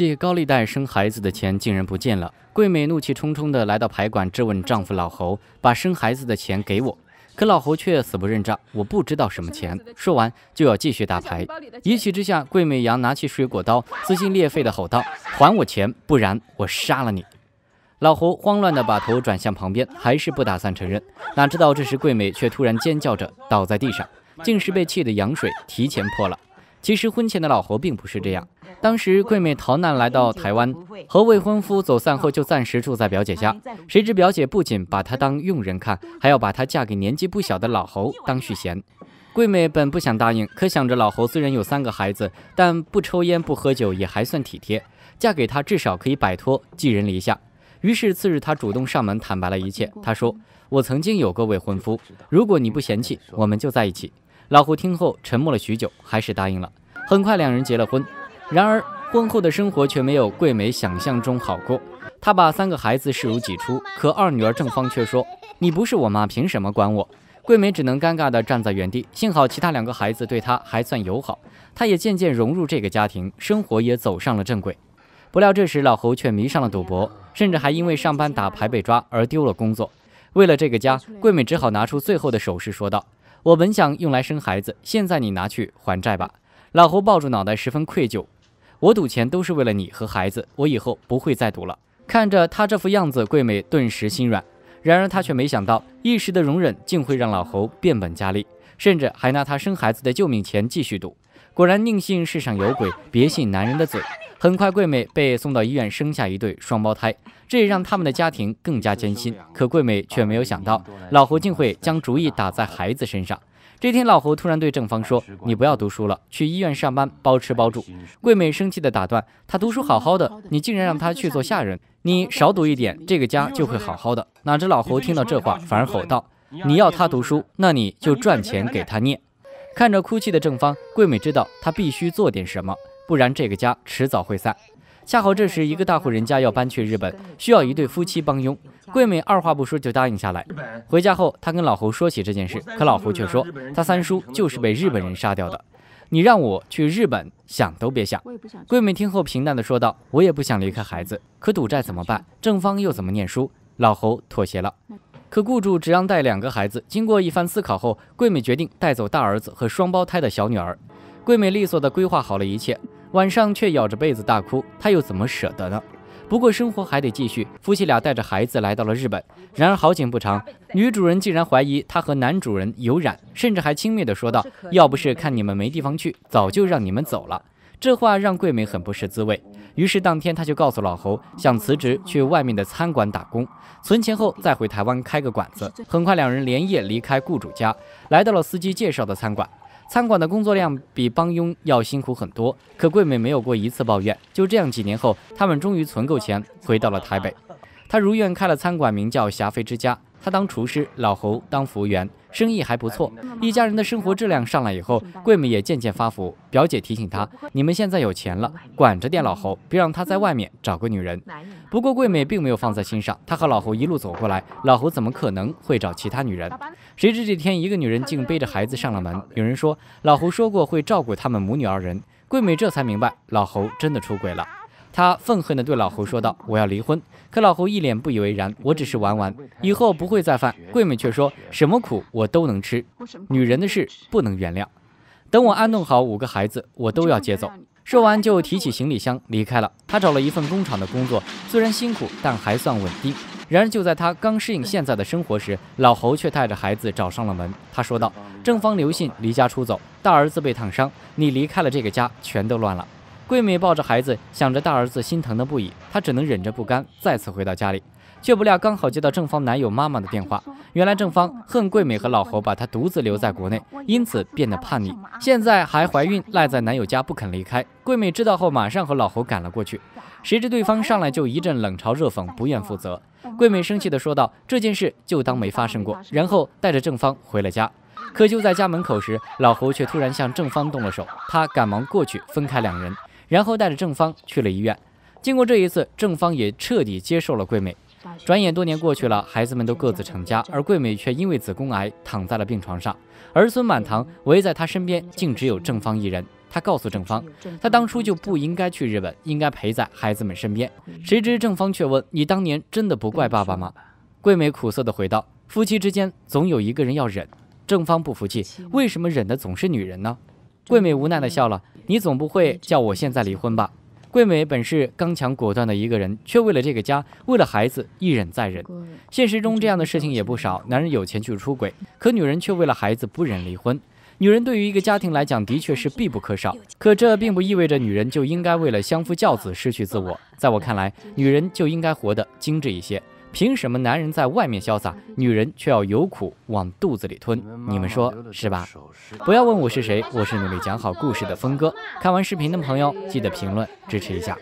借高利贷生孩子的钱竟然不见了，桂美怒气冲冲地来到牌馆质问丈夫老侯：“把生孩子的钱给我！”可老侯却死不认账，我不知道什么钱。说完就要继续打牌。一气之下，桂美扬拿起水果刀，撕心裂肺地吼道：“还我钱，不然我杀了你！”老侯慌乱地把头转向旁边，还是不打算承认。哪知道这时桂美却突然尖叫着倒在地上，竟是被气的羊水提前破了。其实婚前的老侯并不是这样。当时桂美逃难来到台湾，和未婚夫走散后就暂时住在表姐家。谁知表姐不仅把她当佣人看，还要把她嫁给年纪不小的老侯当续弦。桂美本不想答应，可想着老侯虽然有三个孩子，但不抽烟不喝酒也还算体贴，嫁给他至少可以摆脱寄人篱下。于是次日她主动上门坦白了一切。她说：“我曾经有个未婚夫，如果你不嫌弃，我们就在一起。”老胡听后沉默了许久，还是答应了。很快两人结了婚。然而，婚后的生活却没有桂梅想象中好过。她把三个孩子视如己出，可二女儿正芳却说：“你不是我妈，凭什么管我？”桂梅只能尴尬地站在原地。幸好其他两个孩子对她还算友好，她也渐渐融入这个家庭，生活也走上了正轨。不料这时老侯却迷上了赌博，甚至还因为上班打牌被抓而丢了工作。为了这个家，桂美只好拿出最后的首饰，说道：“我本想用来生孩子，现在你拿去还债吧。”老侯抱住脑袋，十分愧疚。我赌钱都是为了你和孩子，我以后不会再赌了。看着他这副样子，桂美顿时心软。然而她却没想到，一时的容忍竟会让老侯变本加厉，甚至还拿她生孩子的救命钱继续赌。果然，宁信世上有鬼，别信男人的嘴。很快，桂美被送到医院生下一对双胞胎，这也让他们的家庭更加艰辛。可桂美却没有想到，老侯竟会将主意打在孩子身上。这天，老侯突然对正方说：“你不要读书了，去医院上班，包吃包住。”桂美生气地打断：“他读书好好的，你竟然让他去做下人！你少赌一点，这个家就会好好的。”哪知老侯听到这话，反而吼道：“你要他读书，那你就赚钱给他念。”看着哭泣的正方，桂美知道她必须做点什么，不然这个家迟早会散。恰好这时，一个大户人家要搬去日本，需要一对夫妻帮佣。桂美二话不说就答应下来。回家后，她跟老侯说起这件事，可老侯却说他三叔就是被日本人杀掉的。你让我去日本，想都别想。桂美听后平淡的说道：“我也不想离开孩子，可赌债怎么办？正方又怎么念书？”老侯妥协了，可雇主只让带两个孩子。经过一番思考后，桂美决定带走大儿子和双胞胎的小女儿。桂美利索的规划好了一切。晚上却咬着被子大哭，他又怎么舍得呢？不过生活还得继续，夫妻俩带着孩子来到了日本。然而好景不长，女主人竟然怀疑她和男主人有染，甚至还轻蔑地说道：“要不是看你们没地方去，早就让你们走了。”这话让桂美很不是滋味。于是当天她就告诉老侯想辞职，去外面的餐馆打工，存钱后再回台湾开个馆子。很快，两人连夜离开雇主家，来到了司机介绍的餐馆。餐馆的工作量比帮佣要辛苦很多，可桂美没有过一次抱怨。就这样，几年后，他们终于存够钱，回到了台北。她如愿开了餐馆，名叫“霞飞之家”。她当厨师，老侯当服务员。生意还不错，一家人的生活质量上来以后，桂美也渐渐发福。表姐提醒她：“你们现在有钱了，管着点老侯，别让他在外面找个女人。”不过桂美并没有放在心上，她和老侯一路走过来，老侯怎么可能会找其他女人？谁知这天，一个女人竟背着孩子上了门。有人说，老侯说过会照顾他们母女二人。桂美这才明白，老侯真的出轨了。他愤恨地对老侯说道：“我要离婚。”可老侯一脸不以为然：“我只是玩玩，以后不会再犯。”桂美却说什么苦我都能吃，女人的事不能原谅。等我安顿好五个孩子，我都要接走。说完就提起行李箱离开了。他找了一份工厂的工作，虽然辛苦，但还算稳定。然而就在他刚适应现在的生活时，老侯却带着孩子找上了门。他说道：“正方留信离家出走，大儿子被烫伤，你离开了这个家，全都乱了。”桂美抱着孩子，想着大儿子，心疼的不已。她只能忍着不甘，再次回到家里，却不料刚好接到正方男友妈妈的电话。原来正方恨桂美和老侯把她独自留在国内，因此变得叛逆，现在还怀孕，赖在男友家不肯离开。桂美知道后，马上和老侯赶了过去。谁知对方上来就一阵冷嘲热讽，不愿负责。桂美生气的说道：“这件事就当没发生过。”然后带着正方回了家。可就在家门口时，老侯却突然向正方动了手，她赶忙过去分开两人。然后带着正方去了医院。经过这一次，正方也彻底接受了桂美。转眼多年过去了，孩子们都各自成家，而桂美却因为子宫癌躺在了病床上。儿孙满堂围在她身边，竟只有正方一人。她告诉正方，她当初就不应该去日本，应该陪在孩子们身边。谁知正方却问：“你当年真的不怪爸爸吗？”桂美苦涩地回道：“夫妻之间总有一个人要忍。”正方不服气：“为什么忍的总是女人呢？”桂美无奈地笑了：“你总不会叫我现在离婚吧？”桂美本是刚强果断的一个人，却为了这个家，为了孩子，一忍再忍。现实中这样的事情也不少，男人有钱就出轨，可女人却为了孩子不忍离婚。女人对于一个家庭来讲的确是必不可少，可这并不意味着女人就应该为了相夫教子失去自我。在我看来，女人就应该活得精致一些。凭什么男人在外面潇洒，女人却要有苦往肚子里吞？你们说是吧？不要问我是谁，我是努力讲好故事的峰哥。看完视频的朋友，记得评论支持一下。